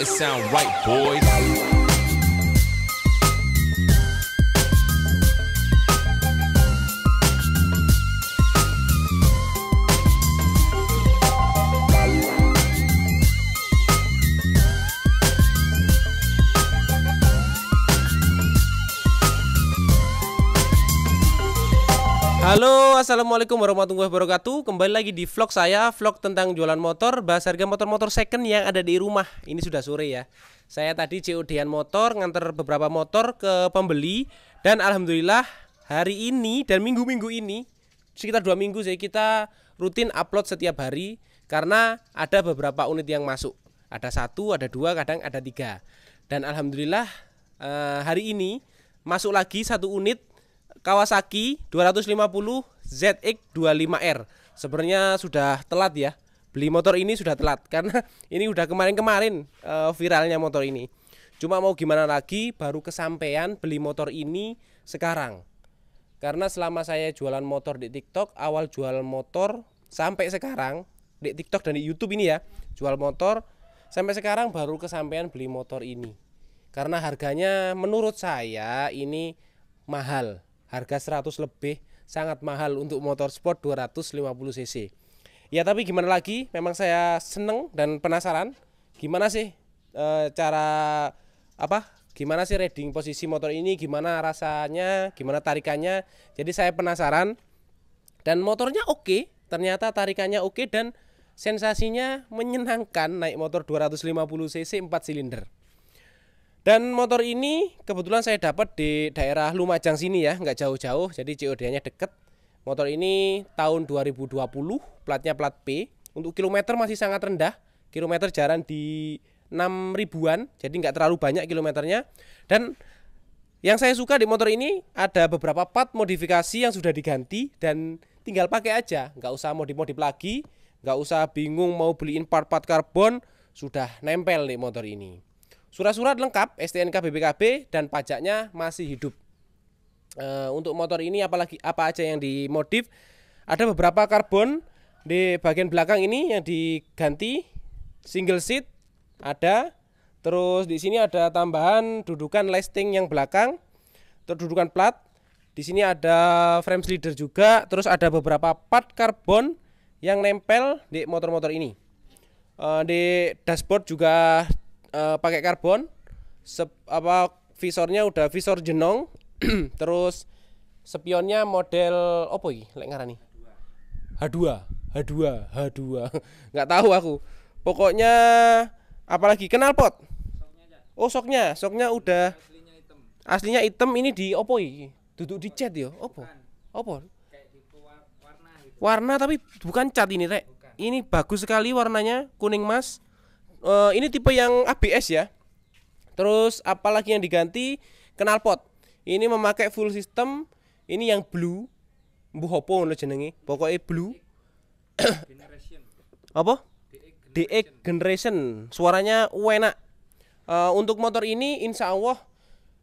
It sound right, boys. Halo assalamualaikum warahmatullahi wabarakatuh Kembali lagi di vlog saya Vlog tentang jualan motor Bahas harga motor-motor second yang ada di rumah Ini sudah sore ya Saya tadi cod motor Nganter beberapa motor ke pembeli Dan alhamdulillah hari ini dan minggu-minggu ini Sekitar dua minggu saya kita rutin upload setiap hari Karena ada beberapa unit yang masuk Ada satu, ada dua, kadang ada tiga Dan alhamdulillah eh, hari ini Masuk lagi satu unit Kawasaki 250 ZX25R. Sebenarnya sudah telat ya. Beli motor ini sudah telat karena ini udah kemarin-kemarin uh, viralnya motor ini. Cuma mau gimana lagi baru kesampaian beli motor ini sekarang. Karena selama saya jualan motor di TikTok, awal jual motor sampai sekarang di TikTok dan di YouTube ini ya, jual motor sampai sekarang baru kesampaian beli motor ini. Karena harganya menurut saya ini mahal harga 100 lebih sangat mahal untuk motor sport 250 cc. Ya tapi gimana lagi, memang saya seneng dan penasaran gimana sih e, cara apa? Gimana sih reading posisi motor ini? Gimana rasanya? Gimana tarikannya? Jadi saya penasaran dan motornya oke, ternyata tarikannya oke dan sensasinya menyenangkan naik motor 250 cc 4 silinder. Dan motor ini kebetulan saya dapat di daerah Lumajang sini ya, nggak jauh-jauh, jadi COD-nya deket. Motor ini tahun 2020, platnya plat P. Untuk kilometer masih sangat rendah, kilometer jarang di 6 ribuan, jadi nggak terlalu banyak kilometernya. Dan yang saya suka di motor ini ada beberapa part modifikasi yang sudah diganti dan tinggal pakai aja, nggak usah modif-modif lagi, nggak usah bingung mau beliin part-part karbon, sudah nempel nih motor ini. Surat-surat lengkap STNK BPKB dan pajaknya masih hidup. E, untuk motor ini apalagi apa aja yang dimodif? Ada beberapa karbon di bagian belakang ini yang diganti single seat ada terus di sini ada tambahan dudukan listing yang belakang terdudukan plat di sini ada frame slider juga terus ada beberapa part karbon yang nempel di motor-motor ini eh, di dashboard juga uh, pakai karbon sep, apa visornya udah visor jenong terus spionnya model opo iki lek ngarani H2 H2 H2 nggak tahu aku pokoknya apalagi kenal pot oh soknya soknya udah aslinya hitam ini di opo iki duduk di cat ya opo opo gitu. warna tapi bukan cat ini rek ini bagus sekali warnanya kuning emas uh, ini tipe yang ABS ya. Terus apalagi yang diganti knalpot. Ini memakai full system. Ini yang blue. Mbuh opo ngono jenenge? Pokoke blue. Apa? Apa? DE generation. Suaranya enak. Uh, untuk motor ini insya Allah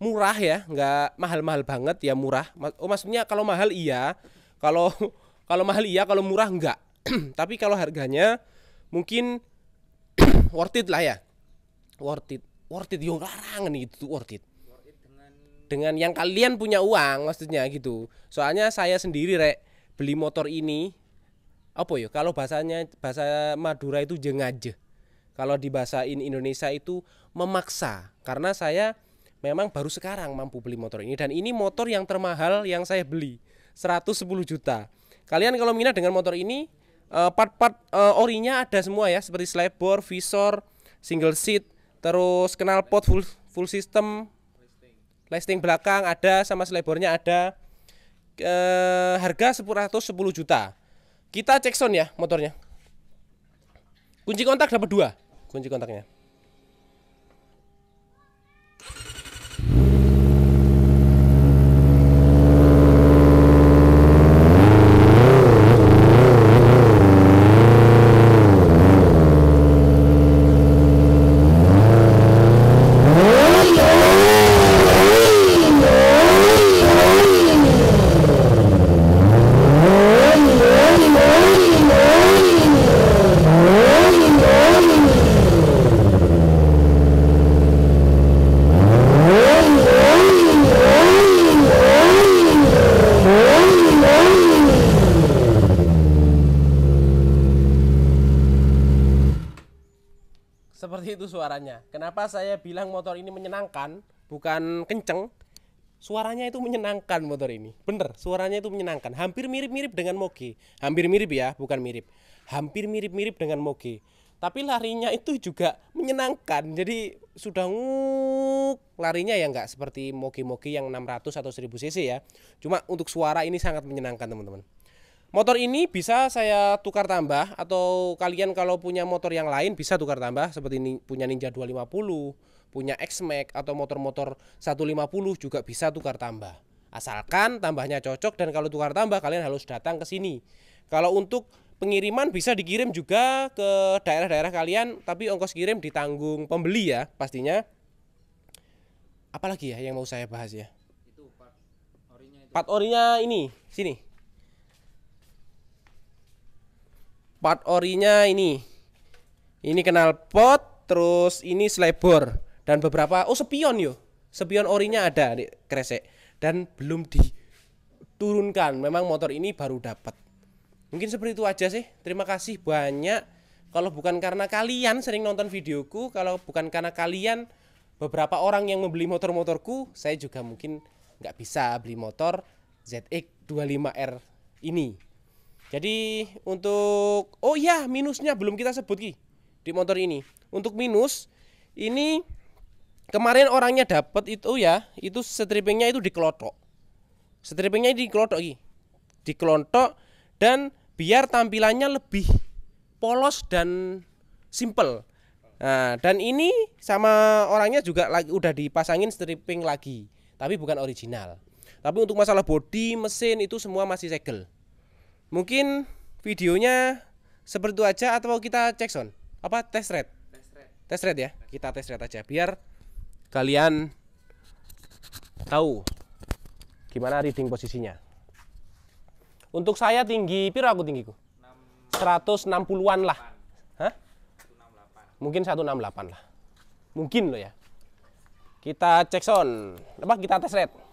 murah ya, Enggak mahal-mahal banget ya murah. Oh maksudnya kalau mahal iya, kalau kalau mahal iya, kalau murah enggak. Tapi kalau harganya mungkin worth it lah ya worth it worth it yo larangan itu worth it dengan yang kalian punya uang maksudnya gitu soalnya saya sendiri rek beli motor ini apa ya kalau bahasanya bahasa Madura itu jengaje kalau di bahasa in Indonesia itu memaksa karena saya memang baru sekarang mampu beli motor ini dan ini motor yang termahal yang saya beli 110 juta kalian kalau minat dengan motor ini Eh, part-part uh, uh, orinya ada semua ya seperti slebor, visor, single seat, terus kenal pot full full system, listing belakang ada sama slebornya ada. Uh, harga 110 juta. Kita cek sound ya motornya. Kunci kontak dapat dua kunci kontaknya. seperti itu suaranya. Kenapa saya bilang motor ini menyenangkan, bukan kenceng? Suaranya itu menyenangkan motor ini. Bener, suaranya itu menyenangkan. Hampir mirip-mirip dengan Moge. Hampir mirip ya, bukan mirip. Hampir mirip-mirip dengan Moge. Tapi larinya itu juga menyenangkan. Jadi sudah nguk larinya ya nggak seperti Moge-Moge yang 600 atau 1000 cc ya. Cuma untuk suara ini sangat menyenangkan teman-teman. Motor ini bisa saya tukar tambah atau kalian kalau punya motor yang lain bisa tukar tambah seperti ini punya Ninja 250, punya X-Max atau motor-motor 150 juga bisa tukar tambah. Asalkan tambahnya cocok dan kalau tukar tambah kalian harus datang ke sini. Kalau untuk pengiriman bisa dikirim juga ke daerah-daerah kalian tapi ongkos kirim ditanggung pembeli ya pastinya. Apalagi ya yang mau saya bahas ya? Itu part orinya itu. Part orinya ini, sini part orinya ini ini kenal pot terus ini selebor dan beberapa oh sepion yo sepion orinya ada di kresek dan belum diturunkan memang motor ini baru dapat mungkin seperti itu aja sih terima kasih banyak kalau bukan karena kalian sering nonton videoku kalau bukan karena kalian beberapa orang yang membeli motor-motorku saya juga mungkin nggak bisa beli motor ZX 25R ini jadi untuk oh iya minusnya belum kita sebut ki di motor ini. Untuk minus ini kemarin orangnya dapat itu ya, itu strippingnya itu dikelotok. Strippingnya dikelotok ki. Dikelotok dan biar tampilannya lebih polos dan simple. Nah, dan ini sama orangnya juga lagi udah dipasangin stripping lagi, tapi bukan original. Tapi untuk masalah body, mesin itu semua masih segel. Mungkin videonya seperti itu aja atau kita cek sound apa test rate? Test rate. ya. Kita test rate aja biar kalian tahu gimana reading posisinya. Untuk saya tinggi piro aku tinggiku? 160-an lah. Hah? Mungkin 168 lah. Mungkin loh ya. Kita cek sound. Apa kita test rate?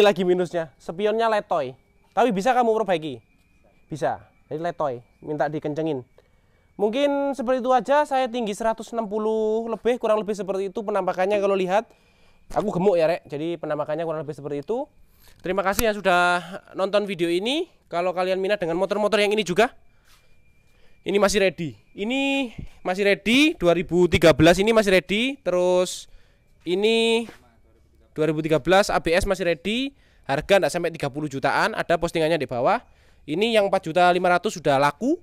lagi minusnya spionnya letoy tapi bisa kamu perbaiki bisa jadi letoy minta dikencengin mungkin seperti itu aja saya tinggi 160 lebih kurang lebih seperti itu penampakannya kalau lihat aku gemuk ya rek jadi penampakannya kurang lebih seperti itu terima kasih yang sudah nonton video ini kalau kalian minat dengan motor-motor yang ini juga ini masih ready ini masih ready 2013 ini masih ready terus ini 2013 ABS masih ready, harga tidak sampai 30 jutaan, ada postingannya di bawah. Ini yang 4 juta 500 sudah laku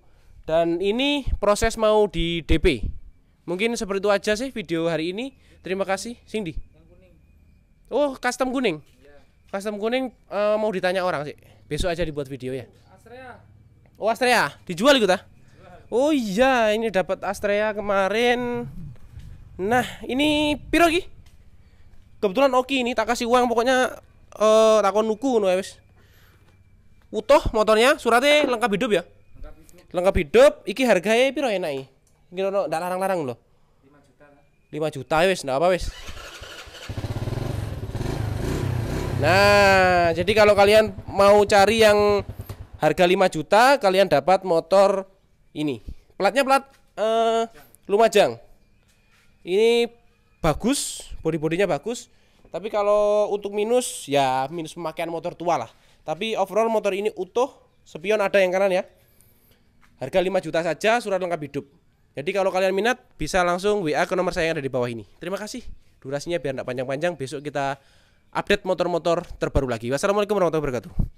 dan ini proses mau di DP. Mungkin seperti itu aja sih video hari ini. Terima kasih, Cindy. Oh, custom kuning. Iya. Custom kuning uh, mau ditanya orang sih. Besok aja dibuat video ya. Oh, Astrea, dijual gitu Oh iya, ini dapat Astrea kemarin. Nah, ini pirogi kebetulan Oki ini tak kasih uang pokoknya eh uh, takon nuku no ya, wis utuh motornya suratnya lengkap hidup ya lengkap hidup, iki harganya piro enak iki iki ndak larang-larang loh 5 juta 5 juta ya, wis ndak apa wis Nah, jadi kalau kalian mau cari yang harga 5 juta, kalian dapat motor ini. Platnya plat uh, Lumajang. Ini bagus, body-bodinya bagus. Tapi kalau untuk minus ya minus pemakaian motor tua lah. Tapi overall motor ini utuh, spion ada yang kanan ya. Harga 5 juta saja, surat lengkap hidup. Jadi kalau kalian minat bisa langsung WA ke nomor saya yang ada di bawah ini. Terima kasih. Durasinya biar tidak panjang-panjang. Besok kita update motor-motor terbaru lagi. Wassalamualaikum warahmatullahi wabarakatuh.